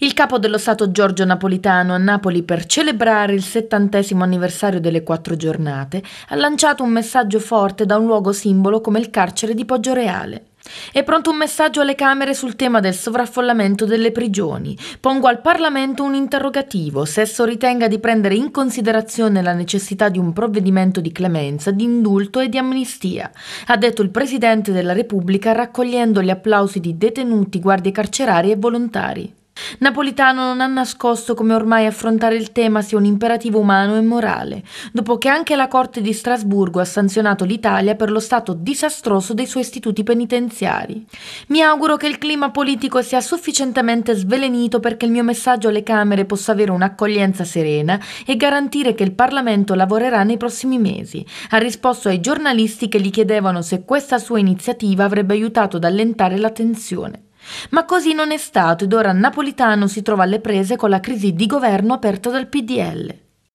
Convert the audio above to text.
Il capo dello Stato Giorgio Napolitano a Napoli per celebrare il settantesimo anniversario delle quattro giornate ha lanciato un messaggio forte da un luogo simbolo come il carcere di Poggioreale. È pronto un messaggio alle Camere sul tema del sovraffollamento delle prigioni. Pongo al Parlamento un interrogativo se esso ritenga di prendere in considerazione la necessità di un provvedimento di clemenza, di indulto e di amnistia, ha detto il Presidente della Repubblica raccogliendo gli applausi di detenuti, guardie carcerarie e volontari. Napolitano non ha nascosto come ormai affrontare il tema sia un imperativo umano e morale, dopo che anche la Corte di Strasburgo ha sanzionato l'Italia per lo stato disastroso dei suoi istituti penitenziari. Mi auguro che il clima politico sia sufficientemente svelenito perché il mio messaggio alle Camere possa avere un'accoglienza serena e garantire che il Parlamento lavorerà nei prossimi mesi. Ha risposto ai giornalisti che gli chiedevano se questa sua iniziativa avrebbe aiutato ad allentare la tensione. Ma così non è stato ed ora Napolitano si trova alle prese con la crisi di governo aperta dal PDL.